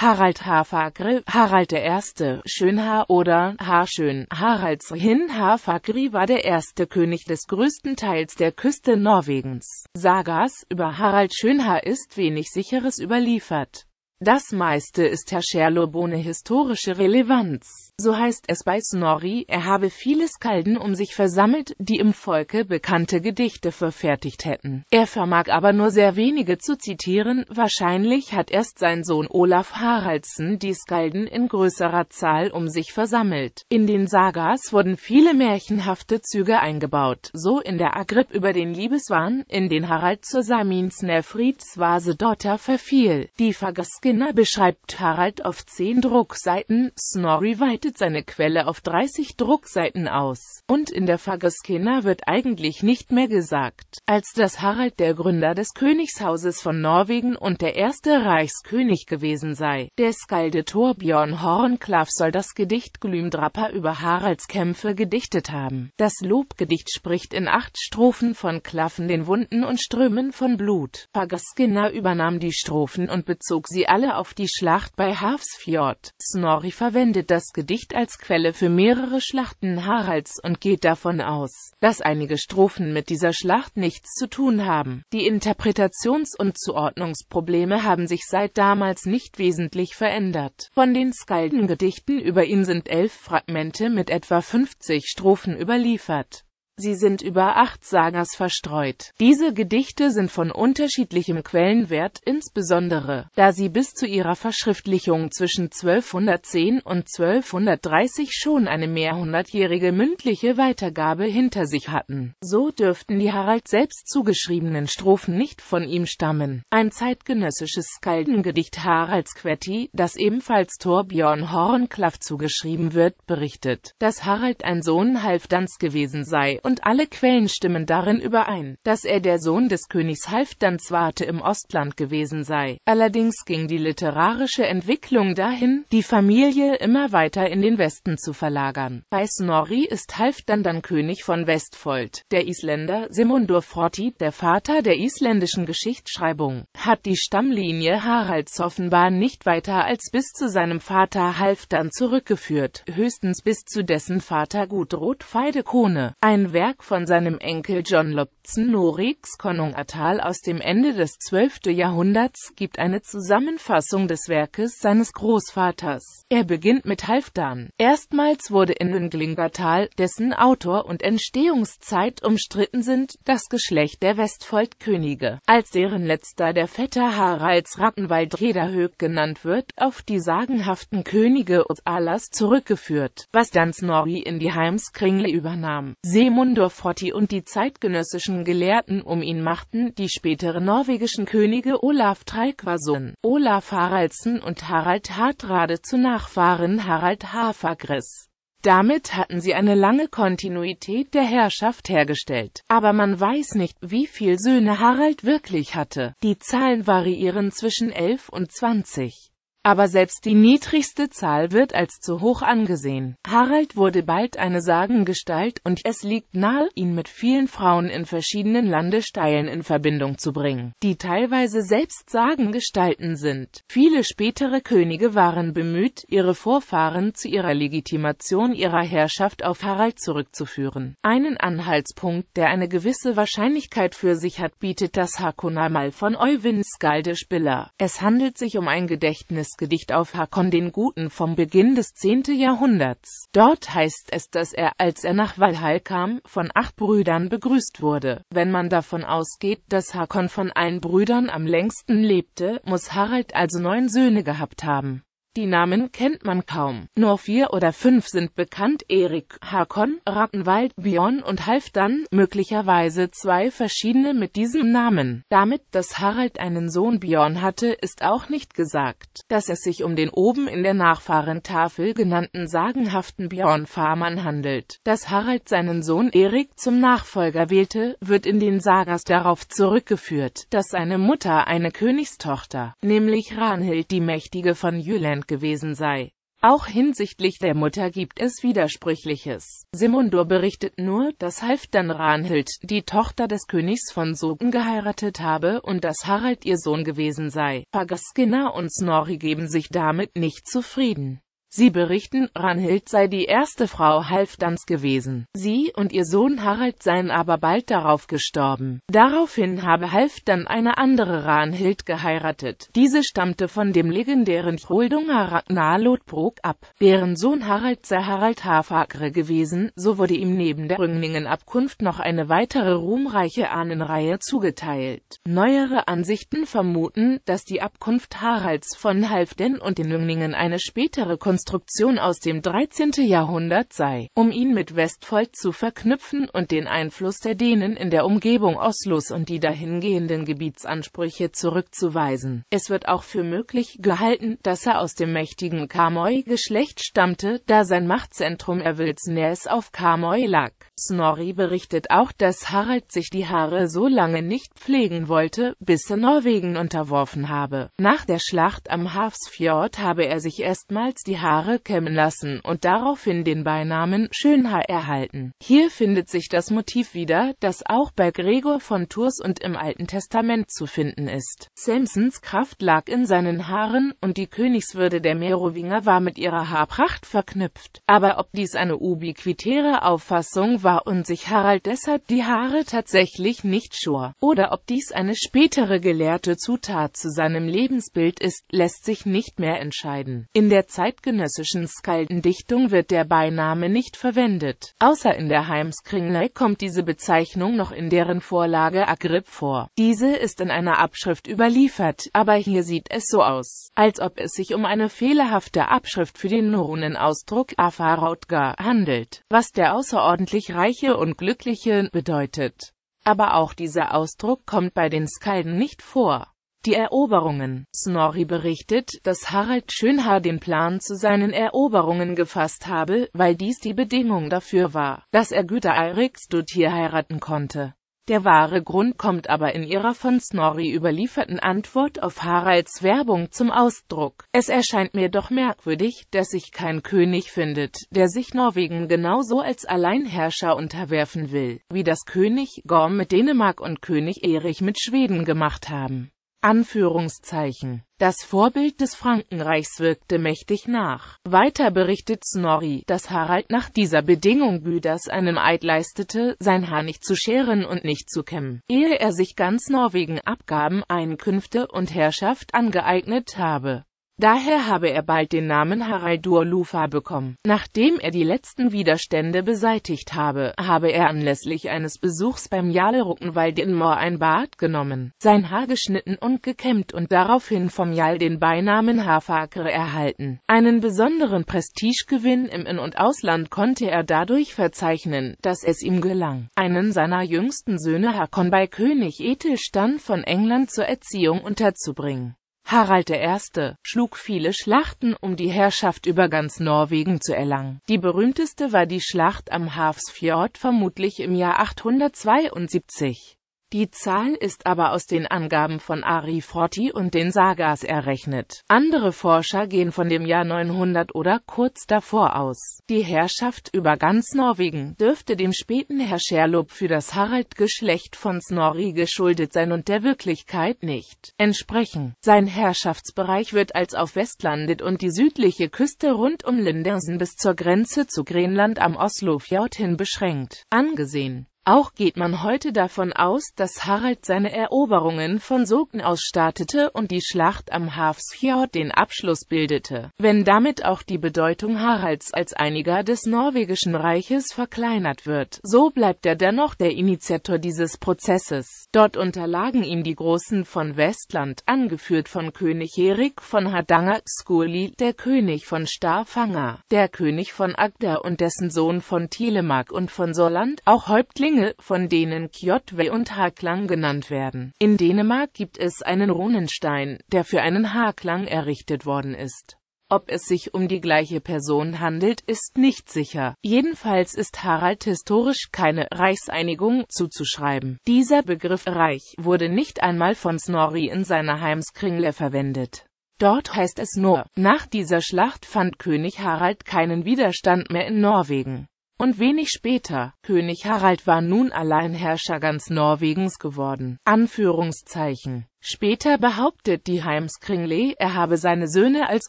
Harald Hafergrill, Harald I. Schönhaar oder Haarschön, Haralds Hin Hafergri war der erste König des größten Teils der Küste Norwegens. Sagas über Harald Schönhaar ist wenig Sicheres überliefert. Das meiste ist Herrscherlob ohne historische Relevanz. So heißt es bei Snorri, er habe viele Skalden um sich versammelt, die im Volke bekannte Gedichte verfertigt hätten. Er vermag aber nur sehr wenige zu zitieren, wahrscheinlich hat erst sein Sohn Olaf Haraldsen die Skalden in größerer Zahl um sich versammelt. In den Sagas wurden viele märchenhafte Züge eingebaut, so in der Agrip über den Liebeswahn, in den Harald zur Samins Nefrids Vase Dotter verfiel. Die Fagaskinner beschreibt Harald auf zehn Druckseiten, Snorri weite breitet seine Quelle auf 30 Druckseiten aus. Und in der Fageskena wird eigentlich nicht mehr gesagt, als dass Harald der Gründer des Königshauses von Norwegen und der erste Reichskönig gewesen sei. Der Skalde Torbjörn Hornklaff soll das Gedicht Glümdrapper über Haralds Kämpfe gedichtet haben. Das Lobgedicht spricht in acht Strophen von Klaffen den Wunden und Strömen von Blut. Fagaskina übernahm die Strophen und bezog sie alle auf die Schlacht bei Hafsfjord. Snorri verwendet das Gedicht Gedicht als Quelle für mehrere Schlachten Haralds und geht davon aus, dass einige Strophen mit dieser Schlacht nichts zu tun haben. Die Interpretations- und Zuordnungsprobleme haben sich seit damals nicht wesentlich verändert. Von den Skaldengedichten über ihn sind elf Fragmente mit etwa 50 Strophen überliefert. Sie sind über acht Sagas verstreut. Diese Gedichte sind von unterschiedlichem Quellenwert, insbesondere, da sie bis zu ihrer Verschriftlichung zwischen 1210 und 1230 schon eine mehrhundertjährige mündliche Weitergabe hinter sich hatten. So dürften die Harald selbst zugeschriebenen Strophen nicht von ihm stammen. Ein zeitgenössisches Skaldengedicht Haralds Quetti, das ebenfalls Torbjörn Hornklaff zugeschrieben wird, berichtet, dass Harald ein Sohn Halfdans gewesen sei und alle Quellen stimmen darin überein, dass er der Sohn des Königs Halfdan Zwarte im Ostland gewesen sei. Allerdings ging die literarische Entwicklung dahin, die Familie immer weiter in den Westen zu verlagern. Bei Snorri ist Halfdan dann König von Westfold. Der Isländer Simundur Forti, der Vater der isländischen Geschichtsschreibung, hat die Stammlinie Haralds offenbar nicht weiter als bis zu seinem Vater Halfdan zurückgeführt, höchstens bis zu dessen Vater Gudrod Feidekone, ein Werk von seinem Enkel John Lobzen Norix Konungatal aus dem Ende des 12. Jahrhunderts gibt eine Zusammenfassung des Werkes seines Großvaters. Er beginnt mit Halfdan. Erstmals wurde in Ünglingertal, dessen Autor und Entstehungszeit umstritten sind, das Geschlecht der Westfoldkönige. als deren letzter der Vetter Haralds Rattenwald Rederhög genannt wird, auf die sagenhaften Könige Utsalas zurückgeführt, was Dansnorri in die Heimskringle übernahm. Semon Sundorforti und die zeitgenössischen Gelehrten um ihn machten, die spätere norwegischen Könige Olaf Tryggvason, Olaf Haraldsen und Harald Hartrade zu Nachfahren Harald Hafergris. Damit hatten sie eine lange Kontinuität der Herrschaft hergestellt. Aber man weiß nicht, wie viel Söhne Harald wirklich hatte. Die Zahlen variieren zwischen 11 und 20 aber selbst die niedrigste Zahl wird als zu hoch angesehen. Harald wurde bald eine Sagengestalt und es liegt nahe, ihn mit vielen Frauen in verschiedenen Landesteilen in Verbindung zu bringen, die teilweise selbst Sagengestalten sind. Viele spätere Könige waren bemüht, ihre Vorfahren zu ihrer Legitimation ihrer Herrschaft auf Harald zurückzuführen. Einen Anhaltspunkt, der eine gewisse Wahrscheinlichkeit für sich hat, bietet das Hakonamal von Euwin Skaldespiller. Es handelt sich um ein Gedächtnis Gedicht auf Hakon den Guten vom Beginn des 10. Jahrhunderts. Dort heißt es, dass er, als er nach Walhall kam, von acht Brüdern begrüßt wurde. Wenn man davon ausgeht, dass Hakon von allen Brüdern am längsten lebte, muss Harald also neun Söhne gehabt haben die Namen kennt man kaum. Nur vier oder fünf sind bekannt, Erik, Hakon, Rattenwald, Björn und Halfdan, möglicherweise zwei verschiedene mit diesem Namen. Damit, dass Harald einen Sohn Björn hatte, ist auch nicht gesagt, dass es sich um den oben in der Nachfahrentafel genannten sagenhaften Björn farmann handelt. Dass Harald seinen Sohn Erik zum Nachfolger wählte, wird in den Sagas darauf zurückgeführt, dass seine Mutter eine Königstochter, nämlich Ranhild die Mächtige von Jylland gewesen sei. Auch hinsichtlich der Mutter gibt es Widersprüchliches. Simundur berichtet nur, dass Halfdan Ranhild, die Tochter des Königs von Sogen geheiratet habe und dass Harald ihr Sohn gewesen sei. Fagaskinna und Snorri geben sich damit nicht zufrieden. Sie berichten, Ranhild sei die erste Frau Halfdans gewesen. Sie und ihr Sohn Harald seien aber bald darauf gestorben. Daraufhin habe Halfdan eine andere Ranhild geheiratet. Diese stammte von dem legendären Fröldunger Ragnar Lodbrok ab. Deren Sohn Harald sei Harald Hafagre gewesen, so wurde ihm neben der Rünglingenabkunft noch eine weitere ruhmreiche Ahnenreihe zugeteilt. Neuere Ansichten vermuten, dass die Abkunft Haralds von Halfdan und den Rünglingen eine spätere Kon Konstruktion aus dem 13. Jahrhundert sei, um ihn mit Westfold zu verknüpfen und den Einfluss der Dänen in der Umgebung Oslos und die dahingehenden Gebietsansprüche zurückzuweisen. Es wird auch für möglich gehalten, dass er aus dem mächtigen Karmøy-Geschlecht stammte, da sein Machtzentrum Ervilsnäs auf Karmøy lag. Snorri berichtet auch, dass Harald sich die Haare so lange nicht pflegen wollte, bis er Norwegen unterworfen habe. Nach der Schlacht am Hafsfjord habe er sich erstmals die Haare Haare kämmen lassen und daraufhin den Beinamen Schönhaar erhalten. Hier findet sich das Motiv wieder, das auch bei Gregor von Tours und im Alten Testament zu finden ist. Samsons Kraft lag in seinen Haaren und die Königswürde der Merowinger war mit ihrer Haarpracht verknüpft. Aber ob dies eine ubiquitäre Auffassung war und sich Harald deshalb die Haare tatsächlich nicht schor, oder ob dies eine spätere gelehrte Zutat zu seinem Lebensbild ist, lässt sich nicht mehr entscheiden. In der Zeit zeitgenössischen Skaldendichtung wird der Beiname nicht verwendet. Außer in der Heimskringle kommt diese Bezeichnung noch in deren Vorlage Agripp vor. Diese ist in einer Abschrift überliefert, aber hier sieht es so aus, als ob es sich um eine fehlerhafte Abschrift für den Runenausdruck Afarautga handelt, was der außerordentlich reiche und glückliche bedeutet. Aber auch dieser Ausdruck kommt bei den Skalden nicht vor. Die Eroberungen. Snorri berichtet, dass Harald Schönhaar den Plan zu seinen Eroberungen gefasst habe, weil dies die Bedingung dafür war, dass er Güter Eiriksdottir heiraten konnte. Der wahre Grund kommt aber in ihrer von Snorri überlieferten Antwort auf Haralds Werbung zum Ausdruck. Es erscheint mir doch merkwürdig, dass sich kein König findet, der sich Norwegen genauso als Alleinherrscher unterwerfen will, wie das König Gorm mit Dänemark und König Erich mit Schweden gemacht haben. Anführungszeichen. Das Vorbild des Frankenreichs wirkte mächtig nach. Weiter berichtet Snorri, dass Harald nach dieser Bedingung Güders einem Eid leistete, sein Haar nicht zu scheren und nicht zu kämmen, ehe er sich ganz Norwegen Abgaben, Einkünfte und Herrschaft angeeignet habe. Daher habe er bald den Namen Haraldur Lufa bekommen. Nachdem er die letzten Widerstände beseitigt habe, habe er anlässlich eines Besuchs beim Jarl Ruckenwald in Moor ein Bad genommen, sein Haar geschnitten und gekämmt und daraufhin vom Jarl den Beinamen Haarfaker erhalten. Einen besonderen Prestigegewinn im In- und Ausland konnte er dadurch verzeichnen, dass es ihm gelang, einen seiner jüngsten Söhne Hakon bei König Etelstan von England zur Erziehung unterzubringen. Harald I. schlug viele Schlachten, um die Herrschaft über ganz Norwegen zu erlangen. Die berühmteste war die Schlacht am Hafrsfjord vermutlich im Jahr 872 die Zahl ist aber aus den Angaben von Ari Forti und den Sagas errechnet. Andere Forscher gehen von dem Jahr 900 oder kurz davor aus. Die Herrschaft über ganz Norwegen dürfte dem späten Herr Scherlup für das Harald-Geschlecht von Snorri geschuldet sein und der Wirklichkeit nicht entsprechen. Sein Herrschaftsbereich wird als auf Westlandet und die südliche Küste rund um Lindersen bis zur Grenze zu Grenland am Oslofjord hin beschränkt angesehen auch geht man heute davon aus, dass Harald seine Eroberungen von Sogn aus startete und die Schlacht am Hafsfjord den Abschluss bildete, wenn damit auch die Bedeutung Haralds als Einiger des norwegischen Reiches verkleinert wird. So bleibt er dennoch der Initiator dieses Prozesses. Dort unterlagen ihm die Großen von Westland, angeführt von König Erik von Hardanger, Skuli, der König von Starfanger, der König von Agder und dessen Sohn von Telemark und von Sorland, auch Häuptlinge Dinge, von denen Kjotve und Haarklang genannt werden. In Dänemark gibt es einen Runenstein, der für einen Haarklang errichtet worden ist. Ob es sich um die gleiche Person handelt, ist nicht sicher. Jedenfalls ist Harald historisch keine Reichseinigung zuzuschreiben. Dieser Begriff Reich wurde nicht einmal von Snorri in seiner Heimskringle verwendet. Dort heißt es nur, nach dieser Schlacht fand König Harald keinen Widerstand mehr in Norwegen. Und wenig später, König Harald war nun allein Herrscher ganz Norwegens geworden. Anführungszeichen. Später behauptet die Heimskringle, er habe seine Söhne als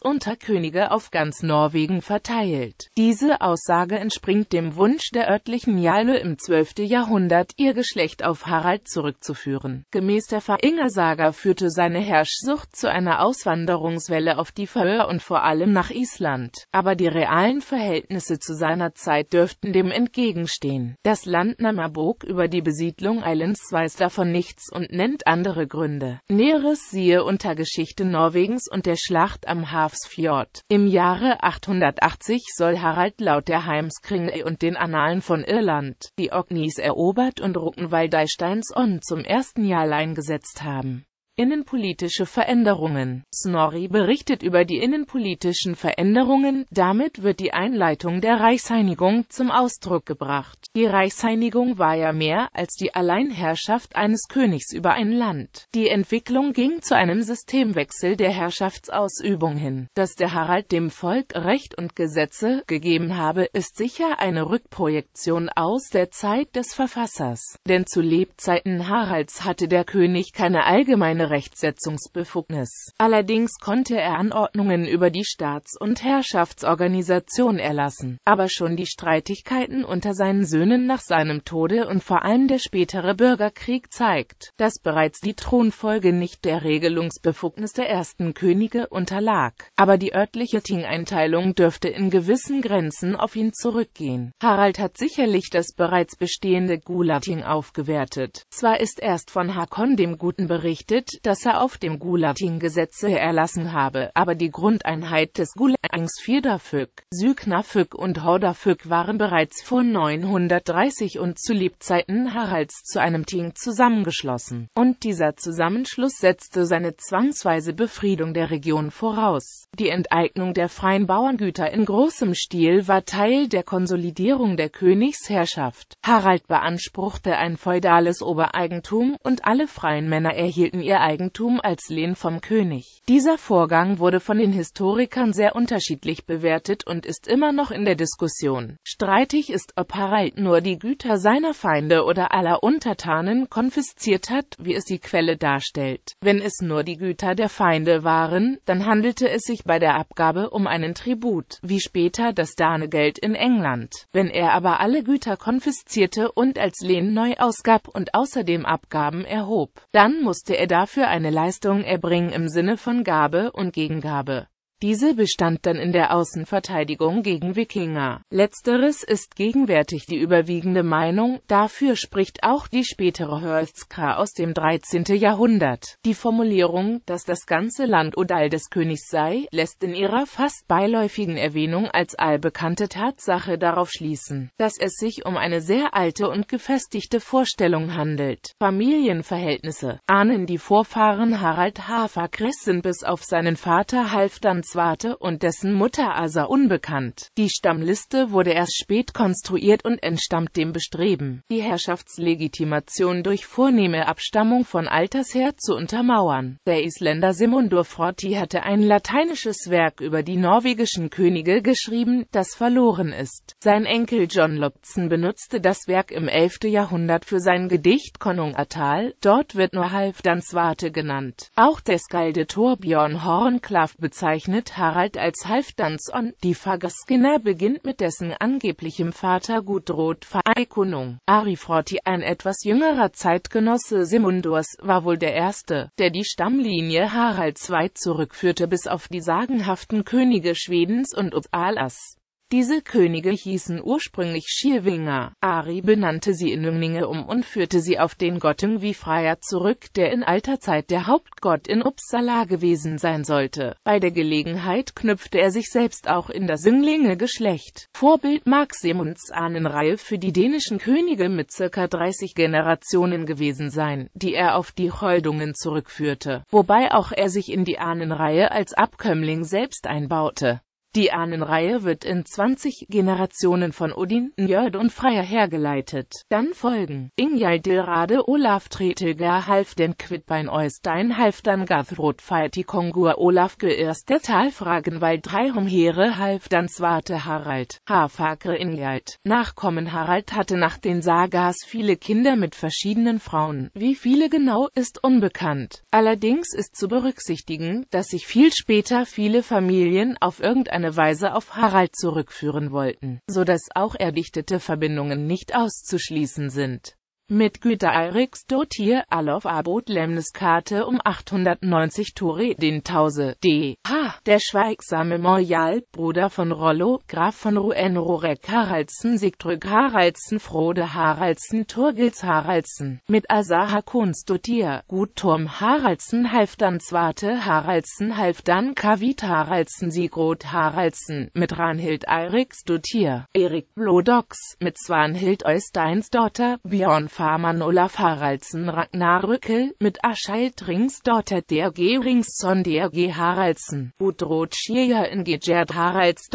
Unterkönige auf ganz Norwegen verteilt. Diese Aussage entspringt dem Wunsch der örtlichen Jalö im 12. Jahrhundert, ihr Geschlecht auf Harald zurückzuführen. Gemäß der Faringersaga führte seine Herrschsucht zu einer Auswanderungswelle auf die Föhr und vor allem nach Island. Aber die realen Verhältnisse zu seiner Zeit dürften dem entgegenstehen. Das Land Namabok über die Besiedlung Islands weiß davon nichts und nennt andere Gründe. Näheres siehe unter Geschichte Norwegens und der Schlacht am Hafsfjord. Im Jahre 880 soll Harald laut der Heimskringl und den Annalen von Irland die Ognis erobert und Rognvald Eysteins On zum ersten Jarl eingesetzt haben Innenpolitische Veränderungen Snorri berichtet über die innenpolitischen Veränderungen, damit wird die Einleitung der Reichseinigung zum Ausdruck gebracht. Die Reichseinigung war ja mehr als die Alleinherrschaft eines Königs über ein Land. Die Entwicklung ging zu einem Systemwechsel der Herrschaftsausübung hin. Dass der Harald dem Volk Recht und Gesetze gegeben habe, ist sicher eine Rückprojektion aus der Zeit des Verfassers. Denn zu Lebzeiten Haralds hatte der König keine allgemeine Rechtsetzungsbefugnis. Allerdings konnte er Anordnungen über die Staats- und Herrschaftsorganisation erlassen, aber schon die Streitigkeiten unter seinen Söhnen nach seinem Tode und vor allem der spätere Bürgerkrieg zeigt, dass bereits die Thronfolge nicht der Regelungsbefugnis der ersten Könige unterlag. Aber die örtliche Ting-Einteilung dürfte in gewissen Grenzen auf ihn zurückgehen. Harald hat sicherlich das bereits bestehende Gulating aufgewertet. Zwar ist erst von Hakon dem Guten berichtet, behauptet, dass er auf dem Gulatin Gesetze erlassen habe, aber die Grundeinheit des Gulangs Firdafök, Sügnafök und Haudafök waren bereits vor 930 und zu Lebzeiten Haralds zu einem Ting zusammengeschlossen, und dieser Zusammenschluss setzte seine zwangsweise Befriedung der Region voraus. Die Enteignung der freien Bauerngüter in großem Stil war Teil der Konsolidierung der Königsherrschaft. Harald beanspruchte ein feudales Obereigentum und alle freien Männer erhielten ihr Eigentum als Lehen vom König. Dieser Vorgang wurde von den Historikern sehr unterschiedlich bewertet und ist immer noch in der Diskussion. Streitig ist, ob Harald nur die Güter seiner Feinde oder aller Untertanen konfisziert hat, wie es die Quelle darstellt. Wenn es nur die Güter der Feinde waren, dann handelte es sich sich bei der Abgabe um einen Tribut, wie später das Danegeld in England. Wenn er aber alle Güter konfiszierte und als Lehen neu ausgab und außerdem Abgaben erhob, dann musste er dafür eine Leistung erbringen im Sinne von Gabe und Gegengabe. Diese bestand dann in der Außenverteidigung gegen Wikinger. Letzteres ist gegenwärtig die überwiegende Meinung, dafür spricht auch die spätere Hörska aus dem 13. Jahrhundert. Die Formulierung, dass das ganze Land Odal des Königs sei, lässt in ihrer fast beiläufigen Erwähnung als allbekannte Tatsache darauf schließen, dass es sich um eine sehr alte und gefestigte Vorstellung handelt. Familienverhältnisse Ahnen die Vorfahren Harald Hafer sind bis auf seinen Vater Halfdans Aswate und dessen Mutter Asa unbekannt. Die Stammliste wurde erst spät konstruiert und entstammt dem Bestreben, die Herrschaftslegitimation durch vornehme Abstammung von alters her zu untermauern. Der Isländer Simundur Forti hatte ein lateinisches Werk über die norwegischen Könige geschrieben, das verloren ist. Sein Enkel John Lobzen benutzte das Werk im 11. Jahrhundert für sein Gedicht Konung Atal, dort wird nur Halfdanswarte genannt. Auch der Skalde Torbjörn Hornklaff bezeichnet bezeichnet Harald als Halfdanson. Die Fagaskinna beginnt mit dessen angeblichem Vater Gudrod Vereikunung. Arifroti, ein etwas jüngerer Zeitgenosse Simundors, war wohl der erste, der die Stammlinie Haralds weit zurückführte bis auf die sagenhaften Könige Schwedens und Upalas. Diese Könige hießen ursprünglich Schirwinger. Ari benannte sie in Jünglinge um und führte sie auf den Gott Yngvi Freya zurück, der in alter Zeit der Hauptgott in Uppsala gewesen sein sollte. Bei der Gelegenheit knüpfte er sich selbst auch in das Jünglinge-Geschlecht. Vorbild mag Semunds Ahnenreihe für die dänischen Könige mit circa 30 Generationen gewesen sein, die er auf die Heudungen zurückführte, wobei auch er sich in die Ahnenreihe als Abkömmling selbst einbaute. Die Ahnenreihe wird in 20 Generationen von Odin, Njörd und Freier hergeleitet. Dann folgen Ingjaldilrade, Olaf Tretelger, Halfdan Quidbein, Øystein, Halfdan Gathrod Feiti, Kongur, Olaf Geirste, Talfragenwald, Dreihumhere, Halfdan Svarte, Harald, Hafakre, Ingjald. Nachkommen Harald hatte nach den Sagas viele Kinder mit verschiedenen Frauen. Wie viele genau, ist unbekannt. Allerdings ist zu berücksichtigen, dass sich viel später viele Familien auf irgendein moderne Weise auf Harald zurückführen wollten, so dass auch erdichtete Verbindungen nicht auszuschließen sind mit Güter Alrix Dotier Alof Abot Lemneskarte um 890 Tore den Tause, D. H. Der schweigsame Morial, Bruder von Rollo, Graf von Ruen Rorek Haraldsen Sigtrygg Haraldsen Frode Haraldsen Turgils Haraldsen, mit Asaha Kunst Dotier, Gutturm Haraldsen Halfdan Zwarte Haraldsen Halfdan Kavit Haraldsen Sigrod Haraldsen, mit Ranhild Alrix Dotier, Erik Blodox, mit Swanhild Eusteins Dotter, Björn Farmann Olaf Haraldsen Ragnarøkke, mit Ascheldrings Dotter der Ringsson der G. Haraldsen, Udrot Schirja in Gerd Haralds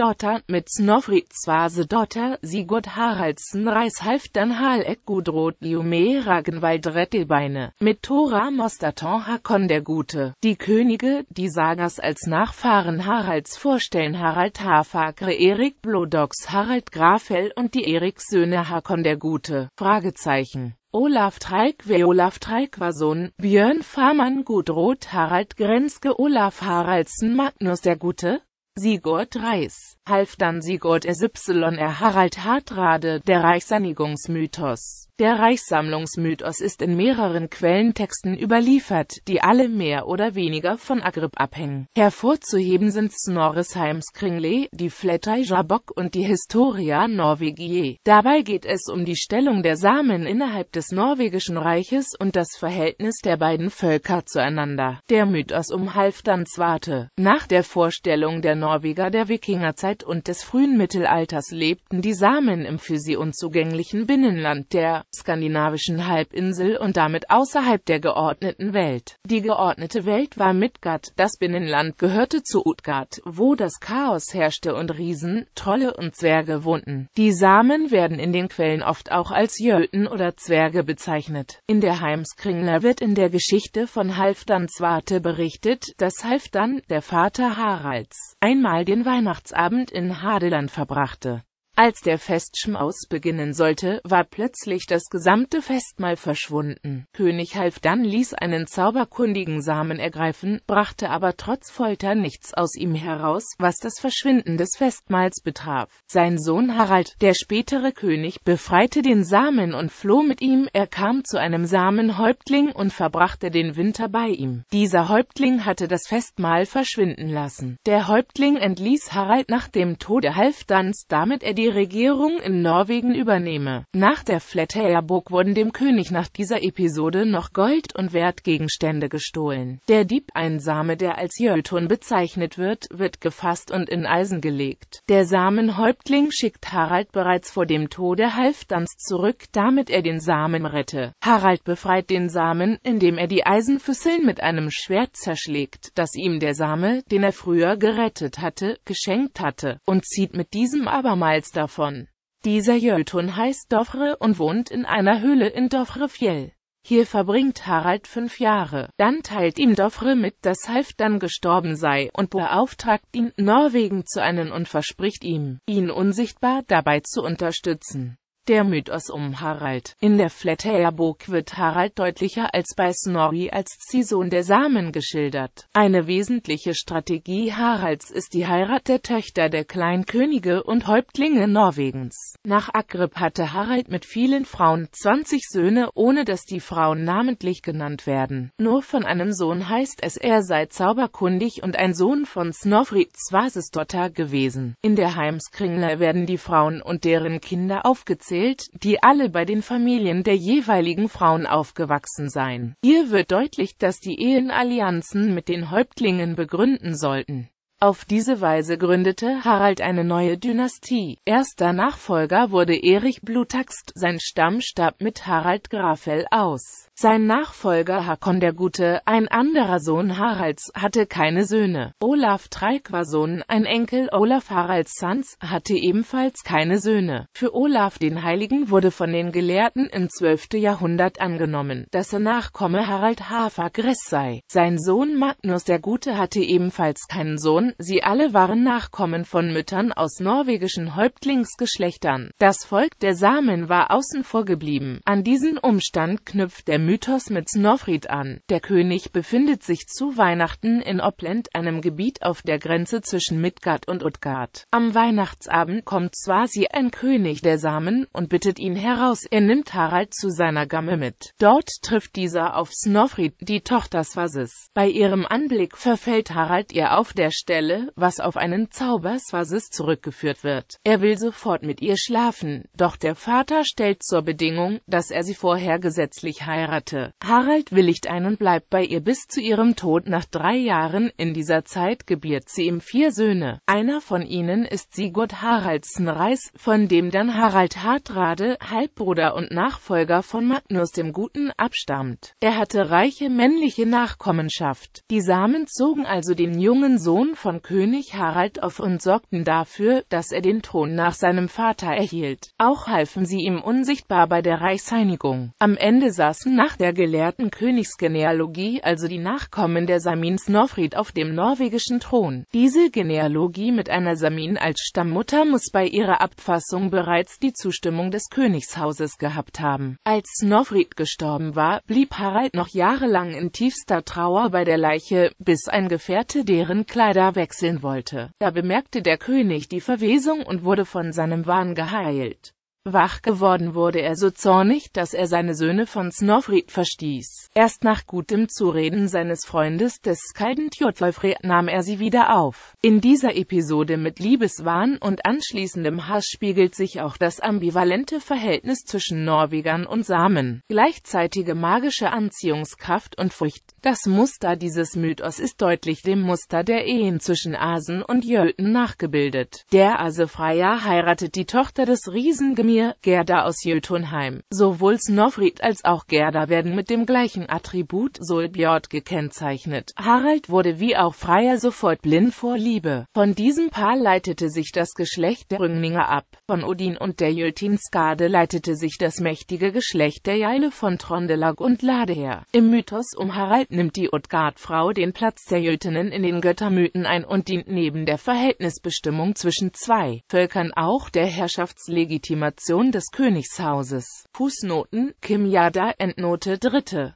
mit Snofrid Svase Dotter, Sigurd Haraldsen Reishalfdan Haleck Gudrot Liume Ragenwald Rettelbeine, mit Thora Mostaton Hakon der Gute, die Könige, die Sagas als Nachfahren Haralds vorstellen Harald Hafakre Erik Blodox Harald Grafel und die Erik Söhne Hakon der Gute, Fragezeichen. Olaf Treikwe Olaf Treik Sohn, Björn Fahrmann Gudroth Harald Grenzke Olaf Haraldsen Magnus der Gute, Sigurd Reis, half dann Sigurd SYR Harald Hartrade, der Reichsanigungsmythos. Der Reichssammlungsmythos ist in mehreren Quellentexten überliefert, die alle mehr oder weniger von Agrip abhängen. Hervorzuheben sind Snorres Heimskringli, die Flettei Jabok und die Historia Norvegiae. Dabei geht es um die Stellung der Samen innerhalb des norwegischen Reiches und das Verhältnis der beiden Völker zueinander. Der Mythos um Halfdan Zwarte. Nach der Vorstellung der Norweger der Wikingerzeit und des frühen Mittelalters lebten die Samen im für sie unzugänglichen Binnenland der skandinavischen Halbinsel und damit außerhalb der geordneten Welt. Die geordnete Welt war Midgard, das Binnenland gehörte zu Utgard, wo das Chaos herrschte und Riesen, Trolle und Zwerge wohnten. Die Samen werden in den Quellen oft auch als Jölten oder Zwerge bezeichnet. In der Heimskringler wird in der Geschichte von Halfdan Zwarte berichtet, dass Halfdan, der Vater Haralds, einmal den Weihnachtsabend in Hadeland verbrachte. Als der Festschmaus beginnen sollte, war plötzlich das gesamte Festmahl verschwunden. König Halfdan ließ einen zauberkundigen Samen ergreifen, brachte aber trotz Folter nichts aus ihm heraus, was das Verschwinden des Festmahls betraf. Sein Sohn Harald, der spätere König, befreite den Samen und floh mit ihm, er kam zu einem Samenhäuptling und verbrachte den Winter bei ihm. Dieser Häuptling hatte das Festmahl verschwinden lassen. Der Häuptling entließ Harald nach dem Tode Halfdans, damit er die die Regierung in Norwegen übernehme. Nach der Flateyjarburg wurden dem König nach dieser Episode noch Gold und Wertgegenstände gestohlen. Der Dieb, ein Same, der als Jöltun bezeichnet wird, wird gefasst und in Eisen gelegt. Der Samenhäuptling schickt Harald bereits vor dem Tode Halfdans zurück, damit er den Samen rette. Harald befreit den Samen, indem er die Eisenfüsseln mit einem Schwert zerschlägt, das ihm der Same, den er früher gerettet hatte, geschenkt hatte, und zieht mit diesem abermals davon. Dieser Jöltun heißt Dofre und wohnt in einer Höhle in Dovrefjell. Hier verbringt Harald fünf Jahre. Dann teilt ihm Dofre mit, dass Half dann gestorben sei und beauftragt ihn, Norwegen zu einen und verspricht ihm, ihn unsichtbar dabei zu unterstützen. Der Mythos um Harald. In der Flatterburg wird Harald deutlicher als bei Snorri als Ziehsohn der Samen geschildert. Eine wesentliche Strategie Haralds ist die Heirat der Töchter der Kleinkönige und Häuptlinge Norwegens. Nach Agrip hatte Harald mit vielen Frauen 20 Söhne, ohne dass die Frauen namentlich genannt werden. Nur von einem Sohn heißt es, er sei zauberkundig und ein Sohn von Snorri Svasistotter gewesen. In der Heimskringle werden die Frauen und deren Kinder aufgezählt aufgezählt, die alle bei den Familien der jeweiligen Frauen aufgewachsen seien. Hier wird deutlich, dass die Ehen Allianzen mit den Häuptlingen begründen sollten. Auf diese Weise gründete Harald eine neue Dynastie. Erster Nachfolger wurde Erich Blutaxt, sein Stamm starb mit Harald Grafel aus. Sein Nachfolger Hakon der Gute, ein anderer Sohn Haralds, hatte keine Söhne. Olaf Tryggvason, ein Enkel Olaf Haralds Sands, hatte ebenfalls keine Söhne. Für Olaf den Heiligen wurde von den Gelehrten im 12. Jahrhundert angenommen, dass er Nachkomme Harald Hafagress sei. Sein Sohn Magnus der Gute hatte ebenfalls keinen Sohn, sie alle waren Nachkommen von Müttern aus norwegischen Häuptlingsgeschlechtern. Das Volk der Samen war außen vor geblieben. An diesen Umstand knüpft der Mythos mit Snofrid an. Der König befindet sich zu Weihnachten in Opland, einem Gebiet auf der Grenze zwischen Midgard und Utgard. Am Weihnachtsabend kommt Swasi, ein König der Samen, und bittet ihn heraus. Er nimmt Harald zu seiner Gamme mit. Dort trifft dieser auf Snofrid, die Tochter Swasis. Bei ihrem Anblick verfällt Harald ihr auf der Stelle, was auf einen Zauber Swasis zurückgeführt wird. Er will sofort mit ihr schlafen, doch der Vater stellt zur Bedingung, dass er sie vorher gesetzlich heiratet heiratete. Harald willigt ein und bleibt bei ihr bis zu ihrem Tod nach drei Jahren. In dieser Zeit gebiert sie ihm vier Söhne. Einer von ihnen ist Sigurd Haraldsen Reis, von dem dann Harald Hartrade, Halbbruder und Nachfolger von Magnus dem Guten, abstammt. Er hatte reiche männliche Nachkommenschaft. Die Samen zogen also den jungen Sohn von König Harald auf und sorgten dafür, dass er den Thron nach seinem Vater erhielt. Auch halfen sie ihm unsichtbar bei der Reichseinigung. Am Ende saßen nach der gelehrten Königsgenealogie also die Nachkommen der Samin Norfried auf dem norwegischen Thron. Diese Genealogie mit einer Samin als Stammmutter muss bei ihrer Abfassung bereits die Zustimmung des Königshauses gehabt haben. Als Norfried gestorben war, blieb Harald noch jahrelang in tiefster Trauer bei der Leiche, bis ein Gefährte deren Kleider wechseln wollte. Da bemerkte der König die Verwesung und wurde von seinem Wahn geheilt. Wach geworden wurde er so zornig, dass er seine Söhne von Snofrid verstieß. Erst nach gutem Zureden seines Freundes des kalten Tjotleufre nahm er sie wieder auf. In dieser Episode mit Liebeswahn und anschließendem Hass spiegelt sich auch das ambivalente Verhältnis zwischen Norwegern und Samen. Gleichzeitige magische Anziehungskraft und Furcht. Das Muster dieses Mythos ist deutlich dem Muster der Ehen zwischen Asen und Jölten nachgebildet. Der Asefreier heiratet die Tochter des Riesengemüse Familie, Gerda aus Jötunheim. Sowohl Snofrid als auch Gerda werden mit dem gleichen Attribut Solbjörd gekennzeichnet. Harald wurde wie auch Freier sofort blind vor Liebe. Von diesem Paar leitete sich das Geschlecht der Rüngninger ab. Von Odin und der Jötinskade leitete sich das mächtige Geschlecht der Jaile von Trondelag und Lade her. Im Mythos um Harald nimmt die Utgard-Frau den Platz der Jötinnen in den Göttermythen ein und dient neben der Verhältnisbestimmung zwischen zwei Völkern auch der Herrschaftslegitimation Funktion des Königshauses. Fußnoten Kim Jada Endnote Dritte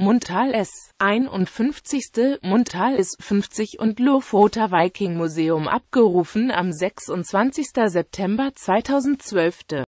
Muntal S. 51. Muntal S. 50 und Lofoter Viking Museum abgerufen am 26. September 2012